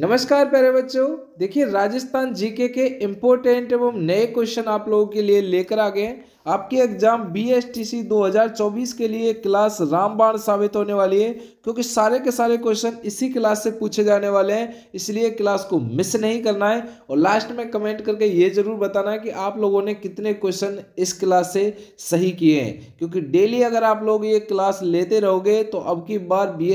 नमस्कार प्यारे बच्चों देखिए राजस्थान जीके के इम्पोर्टेंट एवं नए क्वेश्चन आप लोगों के लिए लेकर आ गए हैं आपकी एग्जाम बीएसटीसी 2024 के लिए क्लास रामबाण साबित होने वाली है क्योंकि सारे के सारे क्वेश्चन इसी क्लास से पूछे जाने वाले हैं इसलिए क्लास को मिस नहीं करना है और लास्ट में कमेंट करके ये ज़रूर बताना है कि आप लोगों ने कितने क्वेश्चन इस क्लास से सही किए हैं क्योंकि डेली अगर आप लोग ये क्लास लेते रहोगे तो अब की बार बी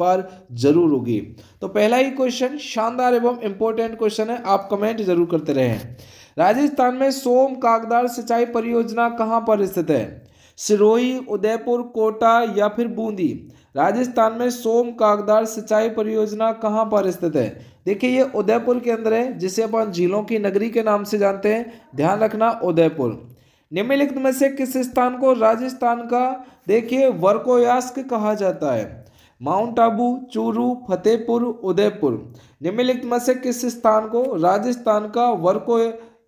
पार जरूर होगी तो पहला ही क्वेश्चन शानदार एवं इम्पोर्टेंट क्वेश्चन है आप कमेंट जरूर करते रहें राजस्थान में सोम कागदार सिंचाई परियोजना कहाँ पर स्थित है सिरोही उदयपुर कोटा या फिर बूंदी राजस्थान में सोम कागदार सिंचाई परियोजना कहाँ पर स्थित है देखिए ये उदयपुर के अंदर है जिसे अपन झीलों की नगरी के नाम से जानते हैं ध्यान रखना उदयपुर निम्नलिखित में से किस स्थान को राजस्थान का देखिए वर्कोयास्क कहा जाता है माउंट आबू चूरू फतेहपुर उदयपुर निम्नलिखित में से किस स्थान को राजस्थान का वर्को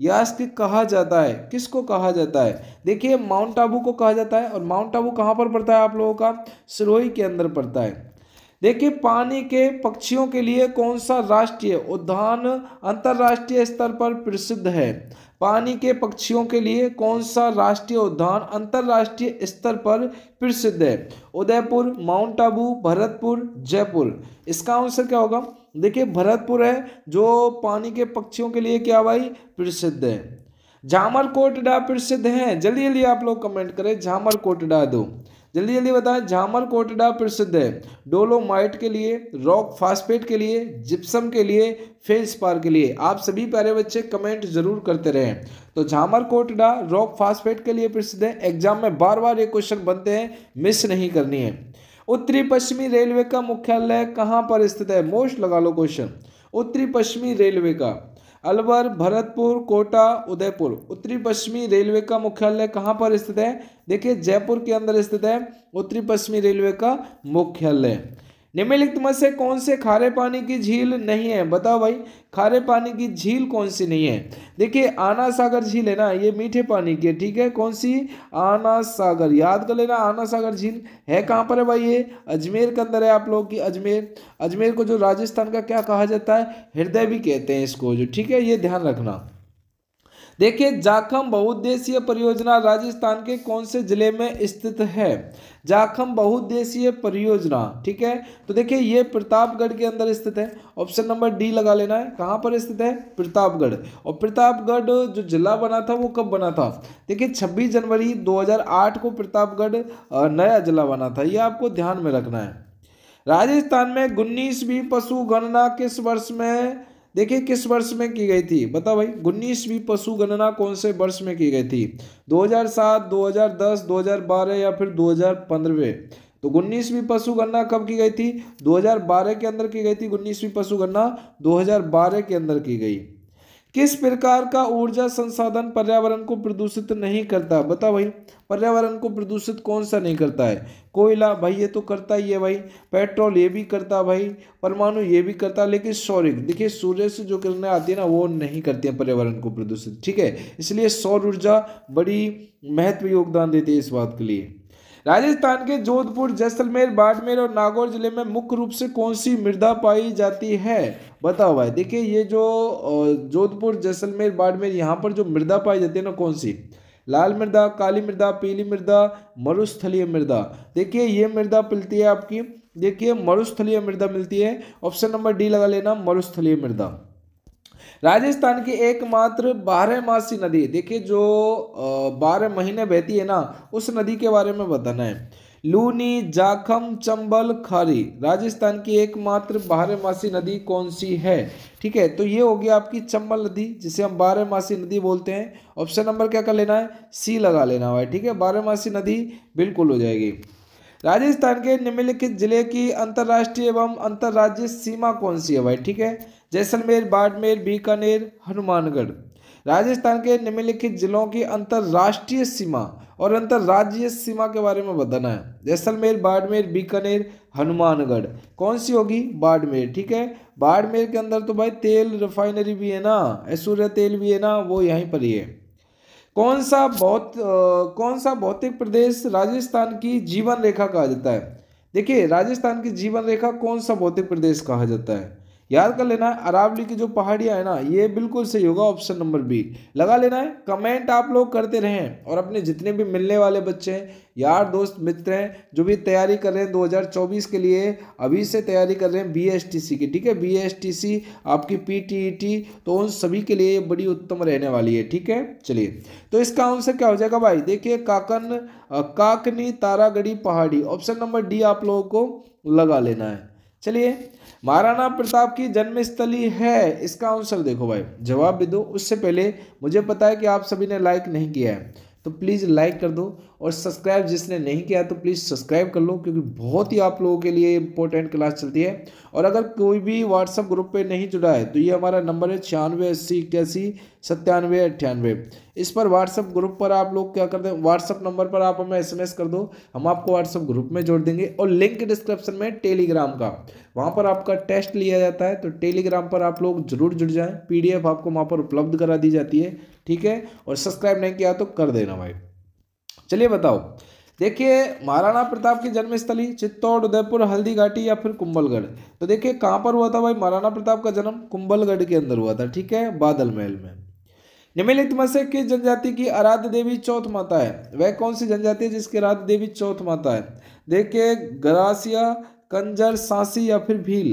यास्क कहा जाता है किसको कहा जाता है देखिए माउंट आबू को कहा जाता है और माउंट आबू कहाँ पर पड़ता है आप लोगों का सिरोही के अंदर पड़ता है देखिए पानी के पक्षियों के लिए कौन सा राष्ट्रीय उद्यान अंतर्राष्ट्रीय स्तर पर प्रसिद्ध है पानी के पक्षियों के लिए कौन सा राष्ट्रीय उद्यान अंतर्राष्ट्रीय स्तर पर प्रसिद्ध है उदयपुर माउंट आबू भरतपुर जयपुर इसका आंसर क्या होगा देखिए भरतपुर है जो पानी के पक्षियों के लिए क्या भाई प्रसिद्ध है झामर कोटडा प्रसिद्ध है जल्दी जल्दी आप लोग कमेंट करें झामर कोटडा दो जल्दी जल्दी बताएं झामर कोटडा प्रसिद्ध है डोलोमाइट के लिए रॉक फास्फेट के लिए जिप्सम के लिए पार के लिए आप सभी प्यारे बच्चे कमेंट जरूर करते रहें तो झामर कोटडा रॉक फास्फेट के लिए प्रसिद्ध है एग्जाम में बार बार ये क्वेश्चन बनते हैं मिस नहीं करनी है उत्तरी पश्चिमी रेलवे का मुख्यालय कहाँ पर स्थित है मोस्ट लगा लो क्वेश्चन उत्तरी पश्चिमी रेलवे का अलवर भरतपुर कोटा उदयपुर उत्तरी पश्चिमी रेलवे का मुख्यालय कहाँ पर स्थित है देखिए जयपुर के अंदर स्थित है उत्तरी पश्चिमी रेलवे का मुख्यालय निम्नलिखित में से कौन से खारे पानी की झील नहीं है बताओ भाई खारे पानी की झील कौन सी नहीं है देखिए आना सागर झील है ना ये मीठे पानी की है ठीक है कौन सी आना सागर याद कर लेना आना सागर झील है कहाँ पर है भाई ये अजमेर के अंदर है आप लोग की अजमेर अजमेर को जो राजस्थान का क्या कहा जाता है हृदय भी कहते हैं इसको जो ठीक है ये ध्यान रखना देखिए जाखम बहुउद्देशीय परियोजना राजस्थान के कौन से जिले में स्थित है जाखम बहुउद्देशीय परियोजना ठीक है तो देखिए ये प्रतापगढ़ के अंदर स्थित है ऑप्शन नंबर डी लगा लेना है कहाँ पर स्थित है प्रतापगढ़ और प्रतापगढ़ जो जिला बना था वो कब बना था देखिए 26 जनवरी 2008 को प्रतापगढ़ नया जिला बना था ये आपको ध्यान में रखना है राजस्थान में उन्नीसवीं पशु गणना किस वर्ष में देखिए किस वर्ष में की गई थी बताओ भाई उन्नीसवीं पशु गणना कौन से वर्ष में की गई थी 2007 2010 2012 या फिर 2015 तो उन्नीसवीं पशु गणना कब की गई थी 2012 के अंदर की गई थी उन्नीसवीं पशु गणना 2012 के अंदर की गई किस प्रकार का ऊर्जा संसाधन पर्यावरण को प्रदूषित नहीं करता बता भाई पर्यावरण को प्रदूषित कौन सा नहीं करता है कोयला भाई ये तो करता ही है भाई पेट्रोल ये भी करता भाई परमाणु ये भी करता लेकिन सौर देखिए सूर्य से जो किरणें आती है ना वो नहीं करती है पर्यावरण को प्रदूषित ठीक है इसलिए सौर ऊर्जा बड़ी महत्व योगदान देती है इस बात के लिए राजस्थान के जोधपुर जैसलमेर बाड़मेर और नागौर जिले में मुख्य रूप से कौन सी मृदा पाई जाती है बता हुआ देखिए ये जो जोधपुर जैसलमेर बाड़मेर यहाँ पर जो मृदा पाई जाती है ना कौन सी लाल मृदा काली मृदा पीली मृदा मरुस्थलीय मृदा देखिए ये मृदा मिलती है आपकी देखिए मरुस्थलीय मृदा मिलती है ऑप्शन नंबर डी लगा लेना मरुस्थलीय मृदा राजस्थान की एकमात्र बारह मासी नदी देखिए जो बारह महीने बहती है ना उस नदी के बारे में बताना है लूनी जाखम चंबल खारी राजस्थान की एकमात्र बारहमासी नदी कौन सी है ठीक है तो ये हो गया आपकी चंबल नदी जिसे हम बारहमासी नदी बोलते हैं ऑप्शन नंबर क्या कर लेना है सी लगा लेना हुआ है ठीक है बारहमासी नदी बिल्कुल हो जाएगी राजस्थान के निम्नलिखित जिले की अंतर्राष्ट्रीय एवं अंतर्राज्य सीमा कौन सी है भाई ठीक है जैसलमेर बाड़मेर बीकानेर हनुमानगढ़ राजस्थान के निम्नलिखित जिलों की अंतर्राष्ट्रीय सीमा और अंतर्राज्यीय सीमा के बारे में बताना है जैसलमेर बाड़मेर बीकानेर हनुमानगढ़ कौन सी होगी बाड़मेर ठीक है बाड़मेर के अंदर तो भाई तेल रिफाइनरी भी है ना सूर्य तेल भी है ना वो यहीं पर ही है कौन सा बहुत कौन सा भौतिक प्रदेश राजस्थान की जीवन रेखा कहा जाता है देखिए राजस्थान की जीवन रेखा कौन सा भौतिक प्रदेश कहा जाता है याद कर लेना है अरावली की जो पहाड़ियाँ है ना ये बिल्कुल सही होगा ऑप्शन नंबर बी लगा लेना है कमेंट आप लोग करते रहें और अपने जितने भी मिलने वाले बच्चे हैं यार दोस्त मित्र हैं जो भी तैयारी कर रहे हैं 2024 के लिए अभी से तैयारी कर रहे हैं बीएसटीसी की ठीक है बीएसटीसी आपकी पीटीईटी e तो उन सभी के लिए बड़ी उत्तम रहने वाली है ठीक है चलिए तो इसका आंसर क्या हो जाएगा भाई देखिए काकन काकनी तारागढ़ी पहाड़ी ऑप्शन नंबर डी आप लोगों को लगा लेना है चलिए महाराणा प्रताप की जन्मस्थली है इसका आंसर देखो भाई जवाब भी दो उससे पहले मुझे पता है कि आप सभी ने लाइक नहीं किया है तो प्लीज़ लाइक कर दो और सब्सक्राइब जिसने नहीं किया तो प्लीज़ सब्सक्राइब कर लो क्योंकि बहुत ही आप लोगों के लिए इंपॉर्टेंट क्लास चलती है और अगर कोई भी व्हाट्सअप ग्रुप पे नहीं जुड़ा है तो ये हमारा नंबर है छियानवे अस्सी इक्यासी सत्तानवे अट्ठानवे इस पर व्हाट्सअप ग्रुप पर आप लोग क्या कर दें व्हाट्सअप नंबर पर आप हमें एस कर दो हम आपको व्हाट्सअप ग्रुप में जोड़ देंगे और लिंक डिस्क्रिप्शन में टेलीग्राम का वहाँ पर आपका टेस्ट लिया जाता है तो टेलीग्राम पर आप लोग जरूर जुड़ जाएँ पी आपको वहाँ पर उपलब्ध करा दी जाती है ठीक है और सब्सक्राइब नहीं किया तो कर देना भाई चलिए बताओ देखिए महाराणा प्रताप की जन्मस्थली चित्तौड़ उदयपुर हल्दी घाटी या फिर कुंभलगढ़ तो देखिए कहाँ पर हुआ था भाई महाराणा प्रताप का जन्म कुंभलगढ़ के अंदर हुआ था ठीक है बादल महल में निम्नलिखित में से किस जनजाति की आराध्य देवी चौथ माता है वह कौन सी जनजाति है जिसकी आराध्य देवी चौथ माता है देखिए गरासिया कंजर सांसी या फिर भील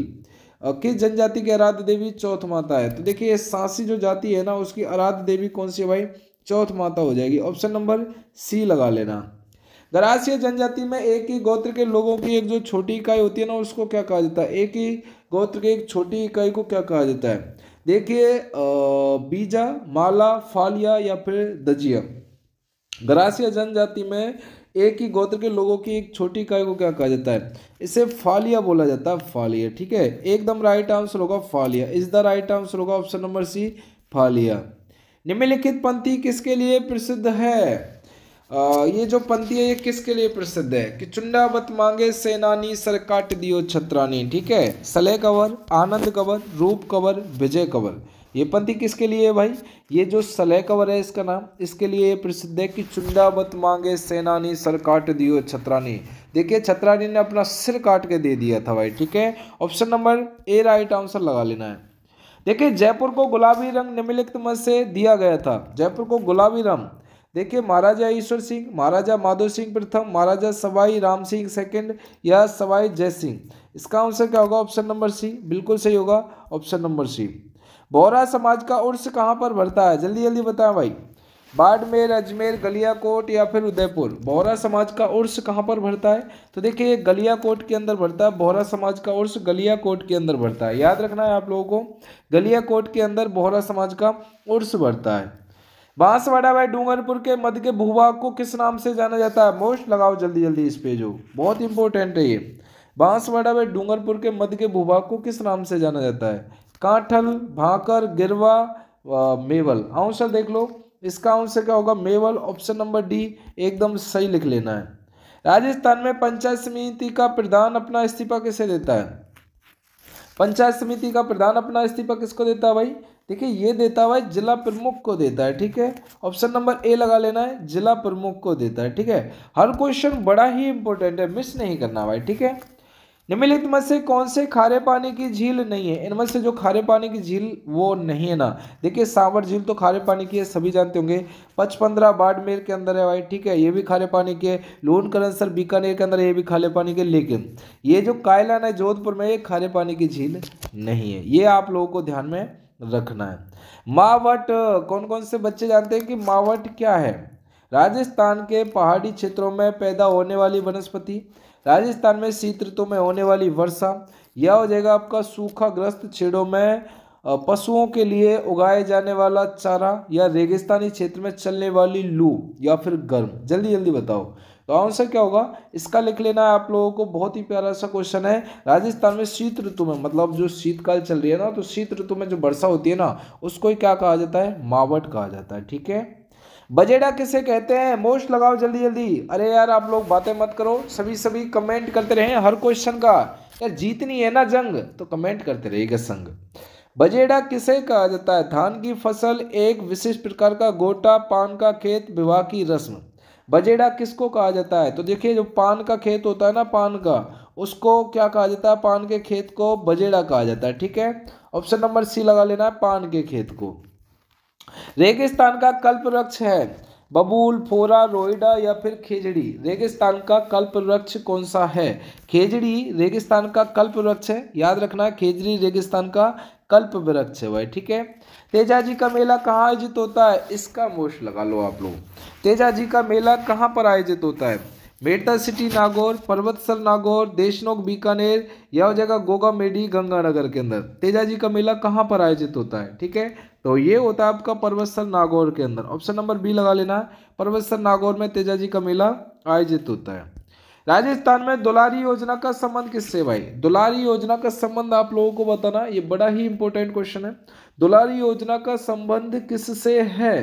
किस जनजाति की आराध्य देवी चौथ माता है तो देखिए सांसी जो जाति है ना उसकी आराध्य देवी कौन सी है भाई चौथ माता हो जाएगी ऑप्शन नंबर सी लगा लेना गरासीय जनजाति में एक ही गोत्र के लोगों की एक जो छोटी इकाई होती है ना उसको क्या कहा जाता है एक ही गोत्र के एक छोटी इकाई को क्या कहा जाता है देखिए बीजा माला फालिया या फिर दजिया गरासिया जनजाति में एक ही गोत्र के लोगों की एक छोटी इकाई को क्या कहा जाता है इसे फालिया बोला जाता है फालिया ठीक है एकदम राइट आंसर होगा फालिया इज द राइट आंसर होगा ऑप्शन नंबर सी फालिया निम्नलिखित पंक्ति किसके लिए प्रसिद्ध है आ, ये जो पंक्ति है ये किसके लिए प्रसिद्ध है कि चुंडा मत मांगे सेनानी सर काट दियो छत्रानी ठीक है सले कवर आनंद कवर रूप कवर विजय कवर ये पंक्ति किसके लिए है भाई ये जो सलह कवर है इसका नाम इसके लिए प्रसिद्ध है कि चुंडा मत मांगे सेनानी सर काट दियो छत्रानी देखिए छत्रानी ने अपना सिर काट के दे दिया था भाई ठीक है option number A right answer लगा लेना है देखिए जयपुर को गुलाबी रंग निम्नलिखित मत से दिया गया था जयपुर को गुलाबी रंग देखिए महाराजा ईश्वर सिंह महाराजा माधव सिंह प्रथम महाराजा सवाई राम सिंह सेकंड या सवाई जय सिंह इसका आंसर क्या होगा ऑप्शन नंबर सी बिल्कुल सही होगा ऑप्शन नंबर सी बोहरा समाज का उर्स कहाँ पर भरता है जल्दी जल्दी बताएं भाई बाड़मेर अजमेर गलियाकोट या फिर उदयपुर बोहरा समाज का उर्स कहाँ पर भरता है तो देखिए गलियाकोट के अंदर भरता है बोहरा समाज का उर्स गलियाकोट के अंदर भरता है याद रखना है आप लोगों को गलियाकोट के अंदर बोहरा समाज का उर्स भरता है बांसवाड़ा भाई डूंगरपुर के मध्य के भूभाग को किस नाम से जाना जाता है मोस्ट लगाओ जल्दी जल्दी इस पे जो बहुत इंपॉर्टेंट है ये बांसवाड़ा भाई डूंगरपुर के मध्य के भूभाग को किस नाम से जाना जाता है कांठल भाकर गिरवा मेवल आंसर देख लो इसका आंसर क्या होगा मेवल ऑप्शन नंबर डी एकदम सही लिख लेना है राजस्थान में पंचायत समिति का प्रधान अपना इस्तीफा किसे देता है पंचायत समिति का प्रधान अपना इस्तीफा किसको देता है भाई देखिए ये देता है भाई जिला प्रमुख को देता है ठीक है ऑप्शन नंबर ए लगा लेना है जिला प्रमुख को देता है ठीक है हर क्वेश्चन बड़ा ही इंपॉर्टेंट है मिस नहीं करना भाई ठीक है निम्नलिखित में से कौन से खारे पानी की झील नहीं है इनमें से जो खारे पानी की झील वो नहीं है ना देखिए सांवर झील तो खारे पानी की है सभी जानते होंगे पचपंद्रा बाड़मेर के अंदर है भाई ठीक है ये भी खारे पानी के लोन करंसर बीकानेर के अंदर ये भी खारे पानी के लेकिन ये जो कायलान है जोधपुर में ये खारे पानी की झील नहीं है ये आप लोगों को ध्यान में रखना है मावट कौन कौन से बच्चे जानते हैं कि मावट क्या है राजस्थान के पहाड़ी क्षेत्रों में पैदा होने वाली वनस्पति राजस्थान में शीत ऋतु में होने वाली वर्षा यह हो जाएगा आपका सूखाग्रस्त छेड़ों में पशुओं के लिए उगाए जाने वाला चारा या रेगिस्तानी क्षेत्र में चलने वाली लू या फिर गर्म जल्दी जल्दी बताओ तो आंसर क्या होगा इसका लिख लेना है आप लोगों को बहुत ही प्यारा सा क्वेश्चन है राजस्थान में शीत ऋतु में मतलब जो शीतकाल चल रही है ना तो शीत ऋतु में जो वर्षा होती है ना उसको ही क्या कहा जाता है मावट कहा जाता है ठीक है बजेडा किसे कहते हैं मोस्ट लगाओ जल्दी जल्दी अरे यार आप लोग बातें मत करो सभी सभी कमेंट करते रहें हर क्वेश्चन का यार जीतनी है ना जंग तो कमेंट करते रहेगा संग बजेड़ा किसे कहा जाता है धान की फसल एक विशिष्ट प्रकार का गोटा पान का खेत विवाह की रस्म बजेड़ा किसको कहा जाता है तो देखिए जो पान का खेत होता है ना पान का उसको क्या कहा जाता है पान के खेत को बजेड़ा कहा जाता है ठीक है ऑप्शन नंबर सी लगा लेना है पान के खेत को रेगिस्तान का कल्प वृक्ष है बबूल फोरा रोइडा या फिर खेजड़ी रेगिस्तान का कल्प वृक्ष कौन सा है खेजड़ी रेगिस्तान का कल्प वृक्ष है याद रखना खेजड़ी रेगिस्तान का कल्प वृक्ष है भाई ठीक है तेजा जी का मेला कहाँ आयोजित होता है इसका मोश लगा लो आप लोग तेजा जी का मेला कहाँ पर आयोजित होता है मेटा सिटी नागौर पर्वतसर नागौर देशनोक बीकानेर या जगह गोगा मेडी गंगानगर के अंदर तेजा जी का मेला कहाँ पर आयोजित होता है ठीक है तो ये होता है आपका पर्वतसर नागौर के अंदर ऑप्शन नंबर बी लगा लेना है पर्वतसर नागौर में तेजाजी का मेला आयोजित होता है राजस्थान में दुलारी योजना का संबंध किससे भाई दुलारी योजना का संबंध आप लोगों को बताना ये बड़ा ही इंपॉर्टेंट क्वेश्चन है दुलारी योजना का संबंध किससे है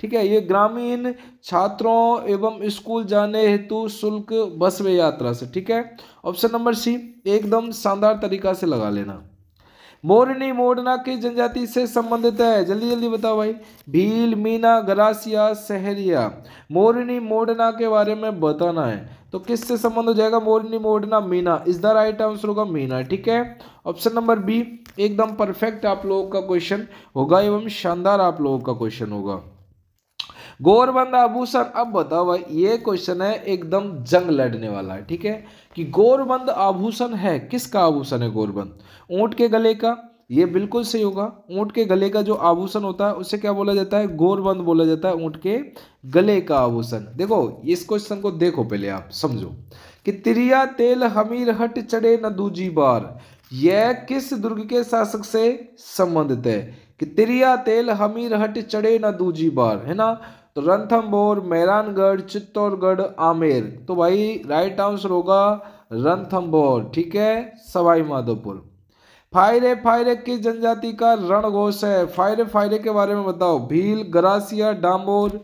ठीक है ये ग्रामीण छात्रों एवं स्कूल जाने हेतु शुल्क बस वे यात्रा से ठीक है ऑप्शन नंबर सी एकदम शानदार तरीका से लगा लेना मोरनी मोडना किस जनजाति से संबंधित है जल्दी जल्दी बताओ भाई भील मीना गरासिया सहरिया मोरनी मोडना के बारे में बताना है तो किस से संबंध हो जाएगा मोरनी मोडना मीना इस द राइट आंसर होगा मीना ठीक है ऑप्शन नंबर बी एकदम परफेक्ट आप लोगों का क्वेश्चन होगा एवं शानदार आप लोगों का क्वेश्चन होगा गोरबंद आभूषण अब बताओ भाई ये क्वेश्चन है एकदम जंग लड़ने वाला है ठीक है कि गोरबंद आभूषण है किसका आभूषण है गोरबंद ऊँट के गले का ये बिल्कुल सही होगा ऊँट के गले का जो आभूषण होता है उसे क्या बोला जाता है गोरबंद बोला जाता है ऊँट के गले का आभूषण देखो इस क्वेश्चन को देखो पहले आप समझो कि त्रिया तेल हमीर हट चढ़े न दूजी बार यह किस दुर्ग के शासक से संबंधित है कि त्रिया तेल हमीर हट चढ़े न दूजी बार है ना तो रणथम्बोर मेहरानगढ़ चित्तौड़गढ़ आमेर तो भाई राइट आंसर होगा रणथम्बोर ठीक है सवाई माधोपुर फायरे फायरे किस जनजाति का रणघोष है फायरे फायरे के बारे में बताओ भील ग्रासिया डांबोर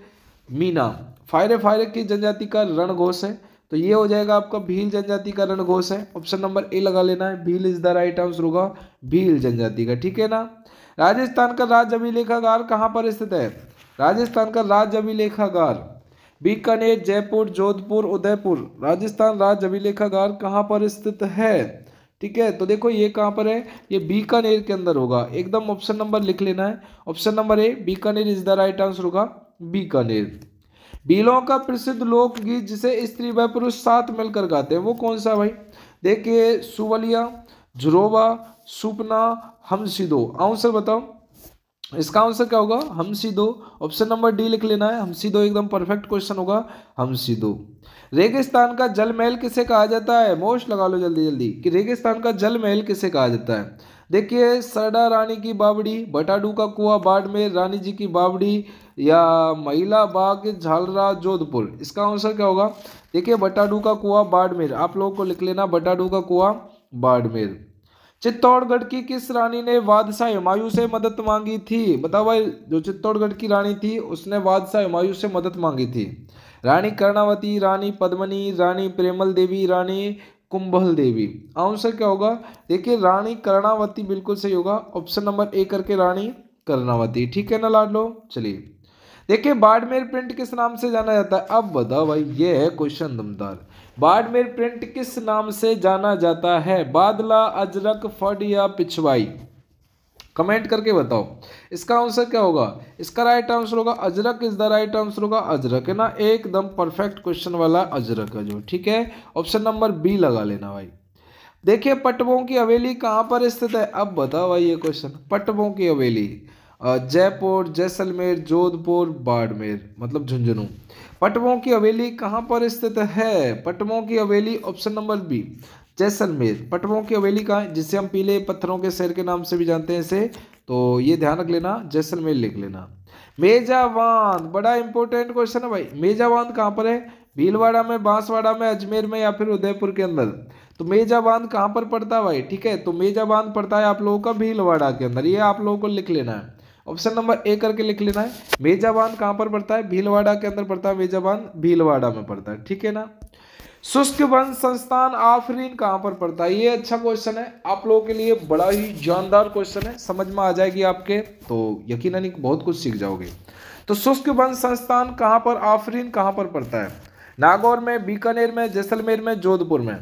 मीना फायरे फायरे किस जनजाति का रणघोष है तो ये हो जाएगा आपका भील जनजाति का रणघोष है ऑप्शन नंबर ए लगा लेना है Bhil is the right answer होगा भील जनजाति का ठीक है ना राजस्थान का राज्य अभिलेखागार कहाँ पर स्थित है राजस्थान का राज्य अभिलेखागार बीकानेर जयपुर जोधपुर उदयपुर राजस्थान राज्य अभिलेखागार कहाँ पर स्थित है ठीक है तो देखो ये कहाँ पर है ये बीकानेर के अंदर होगा एकदम ऑप्शन नंबर लिख लेना है option number A Bikaner is the right answer होगा बीकानेर बीलों का प्रसिद्ध लोकगीत जिसे स्त्री व पुरुष साथ मिलकर गाते हैं वो कौन सा भाई देखिए सुवलिया झुरोबा सुपना हमसिदो आंसर बताओ इसका आंसर क्या होगा हमसी दो ऑप्शन नंबर डी लिख लेना है हमसी दो एकदम परफेक्ट क्वेश्चन होगा हमसी दो रेगिस्तान का जल महल किसे कहा जाता है मोस्ट लगा लो जल्दी जल्दी कि रेगिस्तान का जल महल किसे कहा जाता है देखिए सरडा रानी की बावड़ी बटाडू का कुआ बाड़मेर रानी जी की बावड़ी या महिला बाग झालरा जोधपुर इसका आंसर क्या होगा देखिए बटाडू का कुआ बाड़मेर आप लोगों को लिख लेना बटाडू का कुआ बाड़मेर चित्तौड़गढ़ की किस रानी ने बादशाह हुमायूं से मदद मांगी थी बताओ भाई जो चित्तौड़गढ़ की रानी थी उसने बादशाह हुमायूं से मदद मांगी थी रानी कर्णावती रानी पद्मनी रानी प्रेमल देवी रानी कुंभल देवी आंसर क्या होगा देखिए रानी कर्णावती बिल्कुल सही होगा ऑप्शन नंबर ए करके रानी कर्णावती ठीक है ना लाड लो चलिए देखिए बाड़मेर प्रिंट किस नाम से जाना जाता है अब बताओ भाई ये है क्वेश्चन दमदार बाड़मेर प्रिंट किस नाम से जाना जाता है बादला अजरक फट या पिछवाई कमेंट करके बताओ इसका आंसर क्या होगा इसका राइट आंसर होगा Ajrakh is the right answer होगा अजरक है ना एकदम परफेक्ट क्वेश्चन वाला अजरक है जो ठीक है ऑप्शन नंबर बी लगा लेना भाई देखिए पटवों की हवेली कहाँ पर स्थित है अब बताओ भाई ये क्वेश्चन पटवों की हवेली जयपुर जैसलमेर जोधपुर बाड़मेर मतलब झुंझुनू पटवों की हवेली कहाँ पर स्थित है पटवों की Haveli option number B Jaisalmer Patwon की हवेली कहाँ जिसे हम पीले पत्थरों के शहर के नाम से भी जानते हैं इसे तो ये ध्यान रख लेना जैसलमेर लिख लेना मेजावान बड़ा इंपॉर्टेंट क्वेश्चन है भाई मेजावान कहाँ पर है भीलवाड़ा में बांसवाड़ा में अजमेर में या फिर उदयपुर के अंदर तो मेजा बांध कहाँ पर पड़ता है भाई ठीक है तो मेजा बांध पड़ता है आप लोगों का भीलवाड़ा के अंदर ये आप लोगों को लिख लेना है ऑप्शन नंबर ए करके लिख लेना है मेजाबान कहां पर पड़ता है भीलवाड़ा के अंदर पड़ता है मेजाबान भीलवाड़ा में पड़ता है ठीक है ना शुष्क वन संस्थान आफरीन कहां पर पड़ता है ये अच्छा क्वेश्चन है आप लोगों के लिए बड़ा ही जानदार क्वेश्चन है समझ में आ जाएगी आपके तो यकीन बहुत कुछ सीख जाओगे तो शुष्क वन संस्थान कहां पर आफरीन कहां पर पड़ता है नागौर में बीकानेर में जैसलमेर में जोधपुर में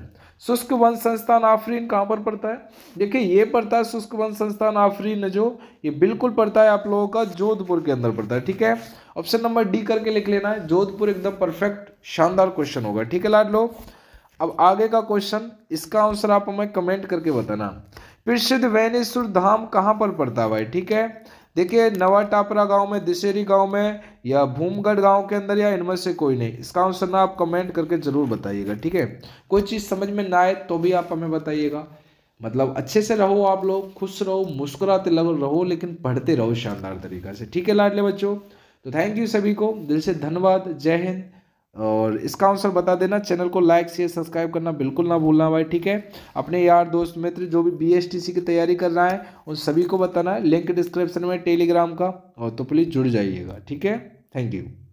शुष्क वंश संस्थान आफरीन कहाँ पर पड़ता है देखिए ये पड़ता है शुष्क वन संस्थान आफरीन जो ये बिल्कुल पड़ता है आप लोगों का जोधपुर के अंदर पड़ता है ठीक है ऑप्शन नंबर डी करके लिख लेना है जोधपुर एकदम परफेक्ट शानदार क्वेश्चन होगा ठीक है लाड लो अब आगे का क्वेश्चन इसका आंसर आप हमें कमेंट करके बताना प्रसिद्ध वैनेश्वर धाम कहाँ पर पड़ता है भाई ठीक है देखिए नवा टापरा गांव में दिशेरी गांव में या भूमगढ़ गांव के अंदर या इनमें से कोई नहीं इसका आंसर ना आप कमेंट करके ज़रूर बताइएगा ठीक है कोई चीज़ समझ में ना आए तो भी आप हमें बताइएगा मतलब अच्छे से रहो आप लोग खुश रहो मुस्कुराते रहो लेकिन पढ़ते रहो शानदार तरीका से ठीक है लाडले बच्चों तो थैंक यू सभी को दिल से धन्यवाद जय हिंद और इसका आंसर बता देना चैनल को लाइक शेयर सब्सक्राइब करना बिल्कुल ना भूलना भाई ठीक है अपने यार दोस्त मित्र जो भी बीएसटीसी की तैयारी कर रहा है उन सभी को बताना है लिंक डिस्क्रिप्शन में टेलीग्राम का और तो प्लीज़ जुड़ जाइएगा ठीक है थैंक यू